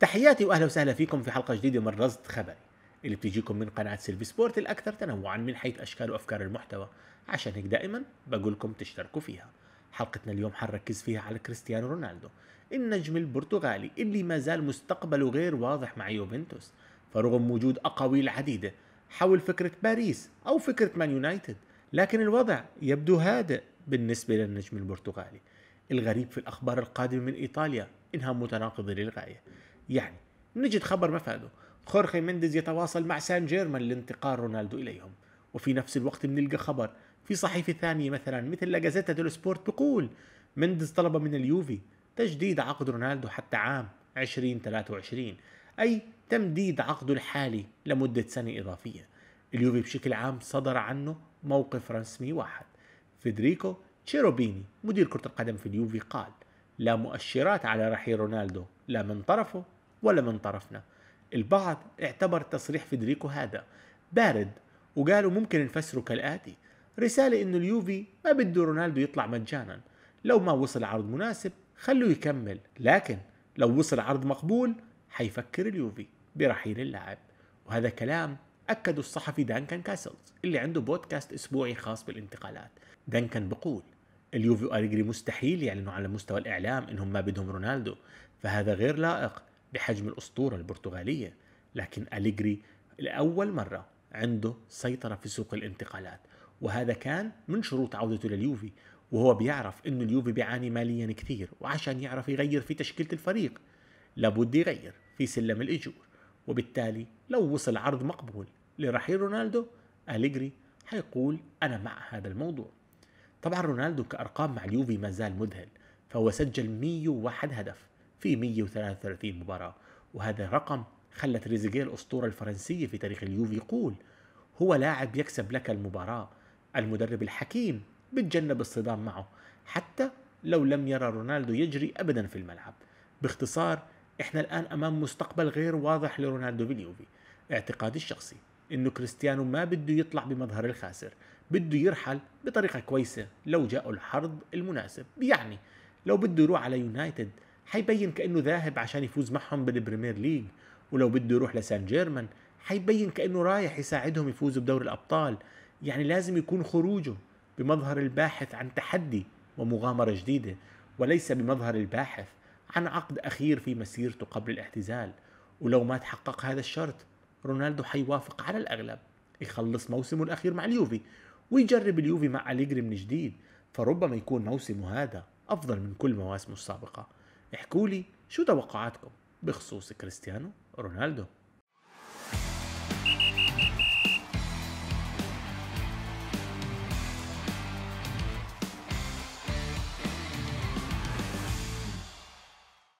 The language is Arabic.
تحياتي واهلا وسهلا فيكم في حلقه جديده من رصد خبري اللي بتجيكم من قناه سيلفي سبورت الاكثر تنوعا من حيث اشكال وافكار المحتوى عشان هيك دائما بقول لكم تشتركوا فيها حلقتنا اليوم حنركز فيها على كريستيانو رونالدو النجم البرتغالي اللي ما زال مستقبله غير واضح مع يوفنتوس فرغم وجود اقاويل عديده حول فكره باريس او فكره مان يونايتد لكن الوضع يبدو هادئ بالنسبه للنجم البرتغالي الغريب في الاخبار القادمه من ايطاليا انها متناقضه للغايه يعني نجد خبر مفاده خورخي مينديز يتواصل مع سان جيرمان لانتقال رونالدو إليهم وفي نفس الوقت بنلقى خبر في صحيفة ثانية مثلا مثل لاجازيتا دول سبورت بقول مينديز طلب من اليوفي تجديد عقد رونالدو حتى عام 2023 أي تمديد عقده الحالي لمدة سنة إضافية اليوفي بشكل عام صدر عنه موقف رسمي واحد فيدريكو تشيروبيني مدير كرة القدم في اليوفي قال لا مؤشرات على رحيل رونالدو لا من طرفه ولا من طرفنا البعض اعتبر تصريح فيدريكو هذا بارد وقالوا ممكن نفسره كالآتي رسالة إنه اليوفي ما بده رونالدو يطلع مجانا لو ما وصل عرض مناسب خلوه يكمل لكن لو وصل عرض مقبول حيفكر اليوفي برحيل اللاعب وهذا كلام أكده الصحفي دانكن كاسلز اللي عنده بودكاست أسبوعي خاص بالانتقالات دانكن بقول اليوفي وأليجري مستحيل يعلنوا على مستوى الإعلام إنهم ما بدهم رونالدو فهذا غير لائق بحجم الأسطورة البرتغالية لكن أليجري لأول مرة عنده سيطرة في سوق الانتقالات وهذا كان من شروط عودته لليوفي وهو بيعرف انه اليوفي بيعاني ماليا كثير وعشان يعرف يغير في تشكيلة الفريق لابد يغير في سلم الإجور وبالتالي لو وصل عرض مقبول لرحيل رونالدو أليجري حيقول أنا مع هذا الموضوع طبعا رونالدو كأرقام مع اليوفي ما زال مذهل فهو سجل 101 هدف في 133 مباراة وهذا الرقم خلت ريزيجيه الأسطورة الفرنسية في تاريخ اليوفي يقول هو لاعب يكسب لك المباراة المدرب الحكيم بتجنب الصدام معه حتى لو لم يرى رونالدو يجري أبدا في الملعب باختصار احنا الآن أمام مستقبل غير واضح لرونالدو باليوفي اعتقادي الشخصي انه كريستيانو ما بده يطلع بمظهر الخاسر بده يرحل بطريقة كويسة لو جاءه الحرض المناسب يعني لو بده يروح على يونايتد حيبين كانه ذاهب عشان يفوز معهم بالبريمير ليج ولو بده يروح لسان جيرمان حيبين كانه رايح يساعدهم يفوزوا بدور الابطال يعني لازم يكون خروجه بمظهر الباحث عن تحدي ومغامره جديده وليس بمظهر الباحث عن عقد اخير في مسيرته قبل الاعتزال ولو ما تحقق هذا الشرط رونالدو حيوافق على الاغلب يخلص موسمه الاخير مع اليوفي ويجرب اليوفي مع أليجري من جديد فربما يكون موسمه هذا أفضل من كل مواسمه السابقة احكوا لي شو توقعاتكم بخصوص كريستيانو رونالدو